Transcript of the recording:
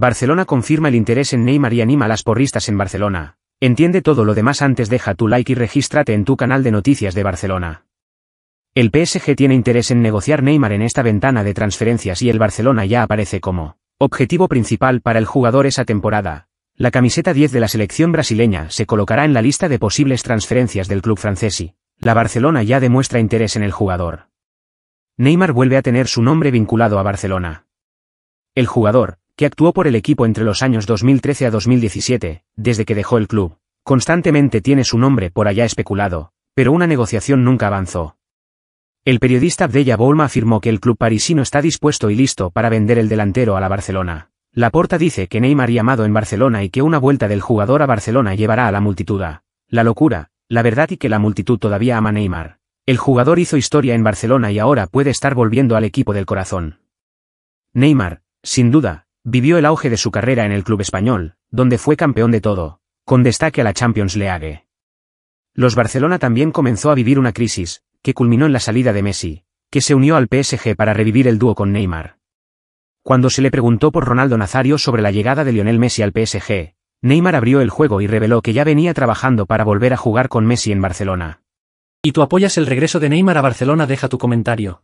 Barcelona confirma el interés en Neymar y anima a las porristas en Barcelona. Entiende todo lo demás antes deja tu like y regístrate en tu canal de noticias de Barcelona. El PSG tiene interés en negociar Neymar en esta ventana de transferencias y el Barcelona ya aparece como objetivo principal para el jugador esa temporada. La camiseta 10 de la selección brasileña se colocará en la lista de posibles transferencias del club francés y la Barcelona ya demuestra interés en el jugador. Neymar vuelve a tener su nombre vinculado a Barcelona. El jugador, que actuó por el equipo entre los años 2013 a 2017, desde que dejó el club. Constantemente tiene su nombre por allá especulado, pero una negociación nunca avanzó. El periodista Abdella Bolma afirmó que el club parisino está dispuesto y listo para vender el delantero a la Barcelona. La Porta dice que Neymar y Amado en Barcelona y que una vuelta del jugador a Barcelona llevará a la multitud la locura, la verdad y que la multitud todavía ama a Neymar. El jugador hizo historia en Barcelona y ahora puede estar volviendo al equipo del corazón. Neymar, sin duda, vivió el auge de su carrera en el club español, donde fue campeón de todo, con destaque a la Champions League. Los Barcelona también comenzó a vivir una crisis, que culminó en la salida de Messi, que se unió al PSG para revivir el dúo con Neymar. Cuando se le preguntó por Ronaldo Nazario sobre la llegada de Lionel Messi al PSG, Neymar abrió el juego y reveló que ya venía trabajando para volver a jugar con Messi en Barcelona. ¿Y tú apoyas el regreso de Neymar a Barcelona? Deja tu comentario.